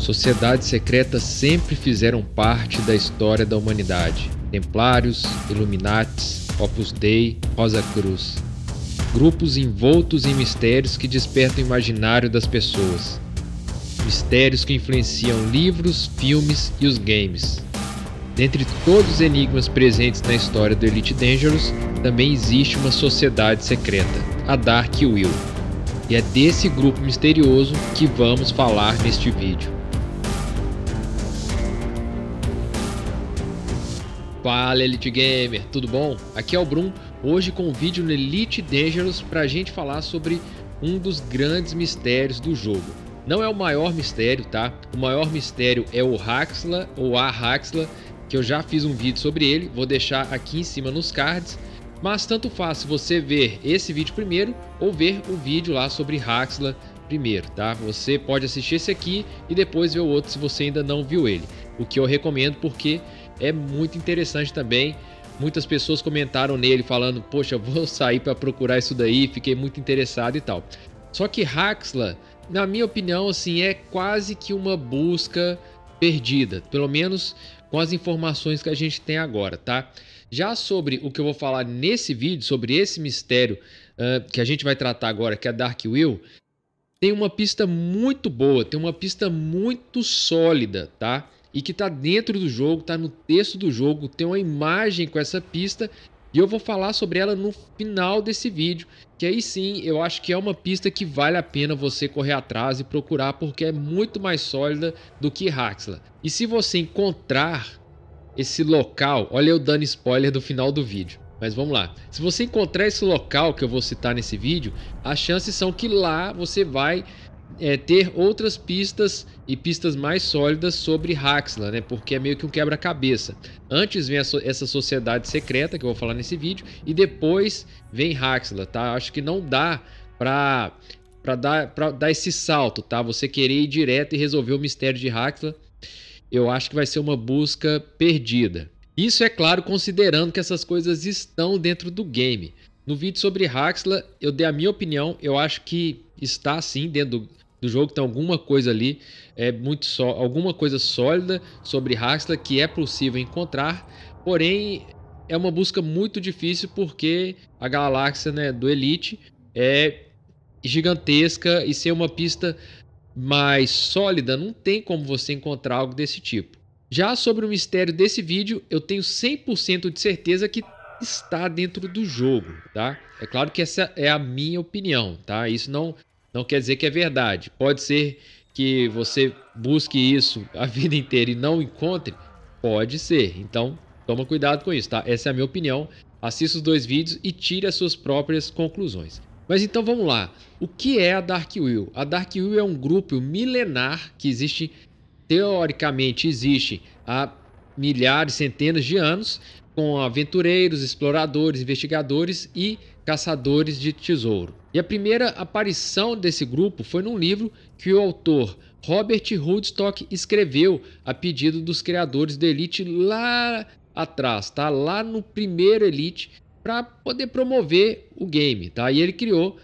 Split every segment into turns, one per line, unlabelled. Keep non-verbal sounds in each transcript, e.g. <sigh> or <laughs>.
Sociedades secretas sempre fizeram parte da história da humanidade. Templários, Illuminates, Opus Dei, Rosa Cruz. Grupos envoltos em mistérios que despertam o imaginário das pessoas. Mistérios que influenciam livros, filmes e os games. Dentre todos os enigmas presentes na história do Elite Dangerous, também existe uma sociedade secreta, a Dark Will. E é desse grupo misterioso que vamos falar neste vídeo. Fala Elite Gamer, tudo bom? Aqui é o Brum, hoje com um vídeo no Elite Dangerous para a gente falar sobre um dos grandes mistérios do jogo. Não é o maior mistério, tá? O maior mistério é o Haxla ou a Haxla, que eu já fiz um vídeo sobre ele, vou deixar aqui em cima nos cards. Mas tanto faz você ver esse vídeo primeiro ou ver o vídeo lá sobre Haxla primeiro, tá? Você pode assistir esse aqui e depois ver o outro se você ainda não viu ele. O que eu recomendo porque é muito interessante também. Muitas pessoas comentaram nele falando: "Poxa, <laughs> vou sair para procurar isso daí, fiquei muito interessado e tal". Só que Haxla, na minha opinião, assim, é quase que uma busca perdida, pelo menos com as informações que a gente tem agora, tá? Já sobre o que eu vou falar nesse vídeo, sobre esse mistério uh, que a gente vai tratar agora, que é a Dark Will, tem uma pista muito boa, tem uma pista muito sólida, tá? e que está dentro do jogo, está no texto do jogo, tem uma imagem com essa pista e eu vou falar sobre ela no final desse vídeo, que aí sim eu acho que é uma pista que vale a pena você correr atrás e procurar porque é muito mais sólida do que Haxla. E se você encontrar esse local, olha eu dando spoiler do final do vídeo. Mas vamos lá. Se você encontrar esse local que eu vou citar nesse vídeo, as chances são que lá você vai é, ter outras pistas e pistas mais sólidas sobre Haxla, né? Porque é meio que um quebra-cabeça. Antes vem so essa sociedade secreta que eu vou falar nesse vídeo e depois vem Haxla, tá? Acho que não dá para para dar para dar esse salto, tá? Você querer ir direto e resolver o mistério de Haxla, eu acho que vai ser uma busca perdida. Isso é claro considerando que essas coisas estão dentro do game. No vídeo sobre Haxla, eu dei a minha opinião, eu acho que está sim dentro do, do jogo tem alguma coisa ali, é muito só, alguma coisa sólida sobre Haxla que é possível encontrar, porém é uma busca muito difícil porque a galáxia né, do Elite é gigantesca e ser uma pista mais sólida não tem como você encontrar algo desse tipo. Já sobre o mistério desse vídeo, eu tenho 100% de certeza que está dentro do jogo, tá? É claro que essa é a minha opinião, tá? Isso não não quer dizer que é verdade. Pode ser que você busque isso a <laughs> vida inteira e não encontre? Pode ser. Então, toma cuidado com isso, tá? Essa é a minha opinião. Assista os dois vídeos e tire as suas próprias conclusões. Mas então vamos lá. O que é a Dark Will? A Dark Will é um grupo milenar que existe, teoricamente existe há milhares, centenas de anos com aventureiros, exploradores, investigadores e caçadores de tesouro. E a primeira aparição desse grupo foi num livro que o autor Robert Hoodstock escreveu a pedido dos criadores da Elite lá atrás, tá? Lá no primeiro Elite, para poder promover o game, tá? E ele criou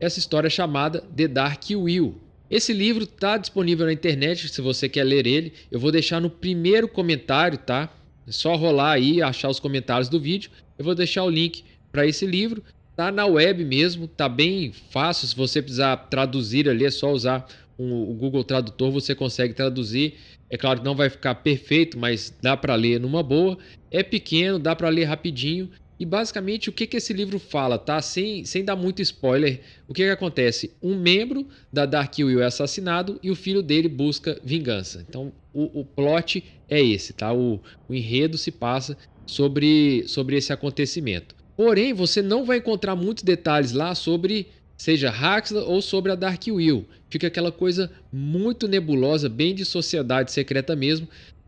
essa história chamada The Dark Will. Esse livro tá disponível na internet, se você quer ler ele, eu vou deixar no primeiro comentário, tá? É só rolar aí, achar os comentários do vídeo. Eu vou deixar o link para esse livro. Tá na web mesmo, tá bem fácil. Se você precisar traduzir ali, é só usar um, o Google Tradutor, você consegue traduzir. É claro que não vai ficar perfeito, mas dá para ler numa boa. É pequeno, dá para ler rapidinho e basicamente o que, que esse livro fala, tá? Sem, sem dar muito spoiler, o que, que acontece? Um membro da Dark Will é assassinado e o filho dele busca vingança. Então o, o plot é esse, tá? O, o enredo se passa sobre, sobre esse acontecimento. Porém, você não vai encontrar muitos detalhes lá sobre seja Haxla ou sobre a Dark Will. Fica aquela coisa muito nebulosa, bem de sociedade secreta mesmo.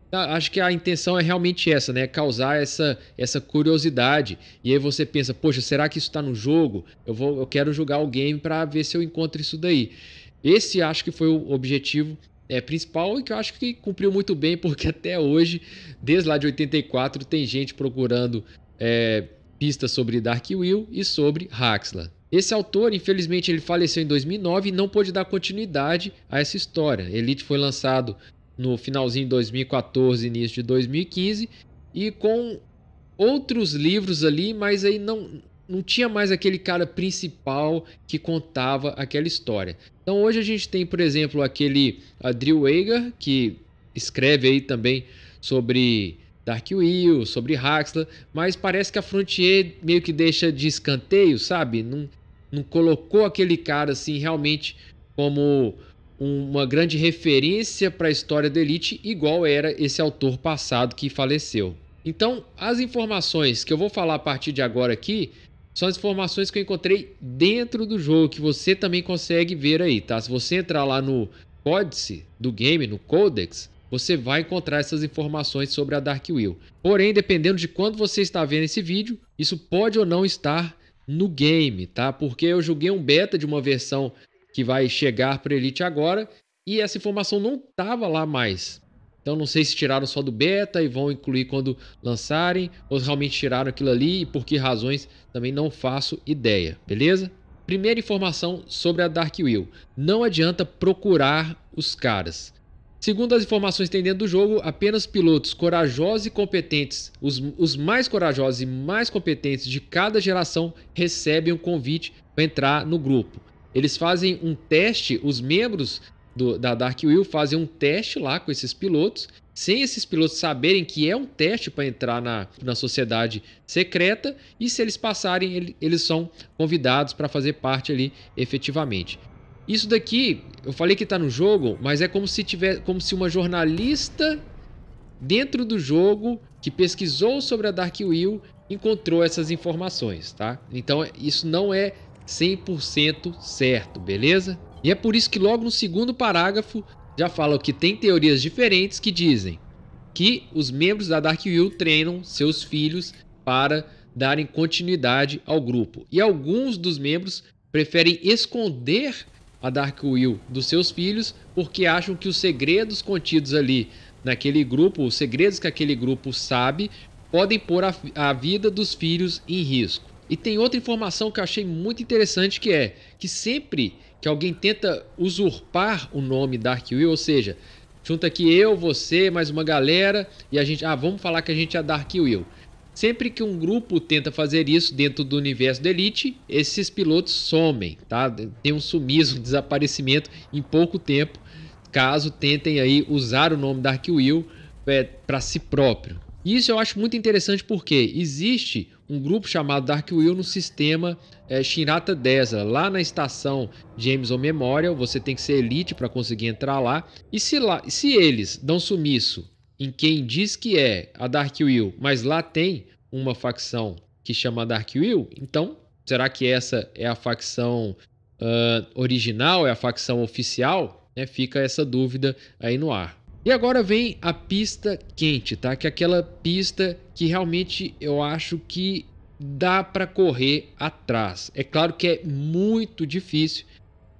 Tá, acho que a intenção é realmente essa, né? Causar essa, essa curiosidade. E aí você pensa, poxa, será que isso está no jogo? Eu, vou, eu quero jogar o game para ver se eu encontro isso daí. Esse acho que foi o objetivo é, principal e que eu acho que cumpriu muito bem, <laughs> porque até hoje, desde lá de 84, tem gente procurando é, pistas sobre Dark Will e sobre Haxla. Esse autor, infelizmente, ele faleceu em 2009 e não pôde dar continuidade a essa história. Elite foi lançado no finalzinho de 2014, início de 2015, e com outros livros ali, mas aí não, não tinha mais aquele cara principal que contava aquela história. Então hoje a gente tem, por exemplo, aquele Drew Eiger, que escreve aí também sobre Dark Will, sobre Huxley, mas parece que a Frontier meio que deixa de escanteio, sabe? Não, não colocou aquele cara assim realmente como uma grande referência para a história da elite, igual era esse autor passado que faleceu. Então, as informações que eu vou falar a partir de agora aqui são as informações que eu encontrei dentro do jogo, que você também consegue ver aí, tá? Se você entrar lá no códice do game, no codex, você vai encontrar essas informações sobre a Dark Will. Porém, dependendo de quando você está vendo esse vídeo, isso pode ou não estar no game, tá? Porque eu joguei um beta de uma versão que vai chegar para elite agora e essa informação não estava lá mais. Então não sei se tiraram só do beta e vão incluir quando lançarem, ou realmente tiraram aquilo ali e por que razões também não faço ideia, beleza? Primeira informação sobre a Dark Will. Não adianta procurar os caras. Segundo as informações que tem dentro do jogo, apenas pilotos corajosos e competentes, os, os mais corajosos e mais competentes de cada geração, recebem um convite para entrar no grupo. Eles fazem um teste, os membros do, da Dark Will fazem um teste lá com esses pilotos, sem esses pilotos saberem que é um teste para entrar na, na sociedade secreta, e se eles passarem, eles são convidados para fazer parte ali efetivamente. Isso daqui, eu falei que está no jogo, mas é como se tiver, como se uma jornalista dentro do jogo que pesquisou sobre a Dark Will encontrou essas informações, tá? Então isso não é 100% certo, beleza? E é por isso que logo no segundo parágrafo já falam que tem teorias diferentes que dizem que os membros da Dark Will treinam seus filhos para darem continuidade ao grupo. E alguns dos membros preferem esconder a Dark Will dos seus filhos porque acham que os segredos contidos ali naquele grupo, os segredos que aquele grupo sabe, podem pôr a, a vida dos filhos em risco. E tem outra informação que eu achei muito interessante que é que sempre que alguém tenta usurpar o nome Dark Will, ou seja, junta aqui eu, você, mais uma galera e a gente, ah, vamos falar que a gente é Dark Will. Sempre que um grupo tenta fazer isso dentro do universo da Elite, esses pilotos somem, tá? Tem um sumiço, um desaparecimento em pouco tempo, caso tentem aí usar o nome Dark Will é, para si próprio. E isso eu acho muito interessante porque existe um grupo chamado Dark Will no sistema é, eh, Shinrata Desa. Lá na estação Jameson Memorial, você tem que ser elite para conseguir entrar lá. E se, lá, se eles dão sumiço em quem diz que é a Dark Will, mas lá tem uma facção que chama Dark Will, então será que essa é a facção uh, original, é a facção oficial? Né, fica essa dúvida aí no ar. E agora vem a pista quente, tá? Que é aquela pista que realmente eu acho que dá para correr atrás. É claro que é muito difícil.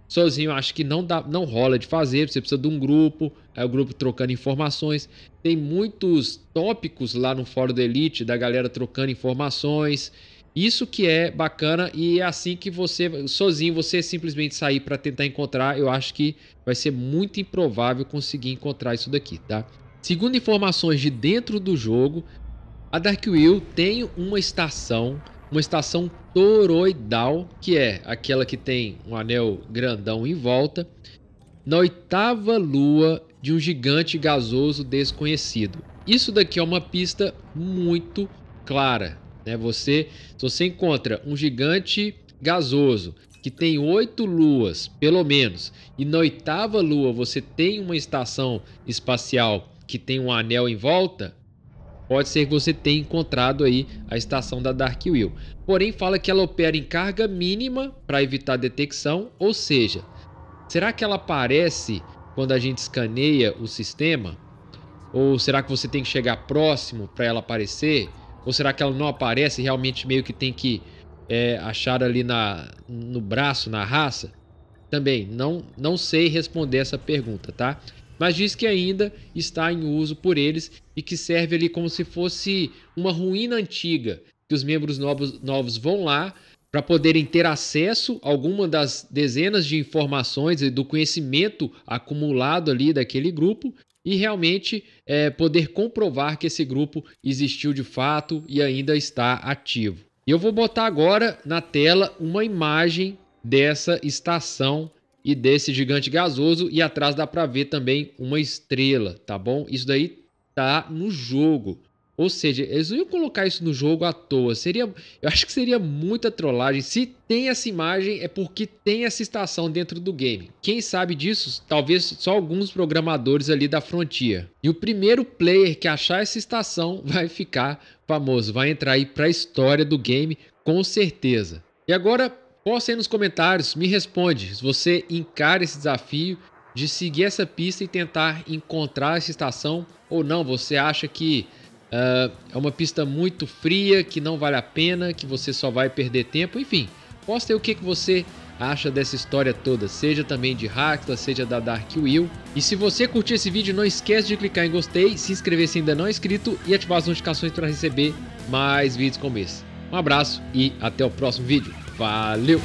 Sozinho acho que não dá, não rola de fazer, você precisa de um grupo, é o grupo trocando informações. Tem muitos tópicos lá no fórum da Elite da galera trocando informações isso que é bacana e é assim que você, sozinho, você simplesmente sair para tentar encontrar, eu acho que vai ser muito improvável conseguir encontrar isso daqui, tá? Segundo informações de dentro do jogo, a Dark Will tem uma estação, uma estação toroidal, que é aquela que tem um anel grandão em volta, na oitava lua de um gigante gasoso desconhecido. Isso daqui é uma pista muito clara, né? Você, se você encontra um gigante gasoso que tem oito luas, pelo menos, e na oitava lua você tem uma estação espacial que tem um anel em volta, pode ser que você tenha encontrado aí a estação da Dark Will. Porém, fala que ela opera em carga mínima para evitar detecção, ou seja, será que ela aparece quando a gente escaneia o sistema? Ou será que você tem que chegar próximo para ela aparecer? Ou será que ela não aparece realmente meio que tem que é, achar ali na, no braço, na raça? Também não, não sei responder essa pergunta, tá? Mas diz que ainda está em uso por eles e que serve ali como se fosse uma ruína antiga, que os membros novos, novos vão lá para poderem ter acesso a alguma das dezenas de informações e do conhecimento acumulado ali daquele grupo e realmente é, poder comprovar que esse grupo existiu de fato e ainda está ativo. E eu vou botar agora na tela uma imagem dessa estação e desse gigante gasoso e atrás dá para ver também uma estrela, tá bom? Isso daí tá no jogo. Ou seja, eles não iam colocar isso no jogo à toa. Seria, eu acho que seria muita trollagem. Se tem essa imagem, é porque tem essa estação dentro do game. Quem sabe disso? Talvez só alguns programadores ali da Frontier. E o primeiro player que achar essa estação <laughs> vai ficar famoso, vai entrar aí para a história do game com certeza. E agora, posta aí nos comentários, me responde se você encara esse desafio de seguir essa pista e tentar encontrar essa estação ou não. Você acha que ah, é uma pista muito fria, que não vale a pena, que você só vai perder tempo. Enfim, posta aí o que, que você acha dessa história toda, seja também de Hackla, seja da Dark Will. E se você curtiu esse vídeo, não esquece de clicar em gostei, se inscrever se ainda não é inscrito e ativar as notificações para receber mais vídeos como esse. Um abraço e até o próximo vídeo. Valeu!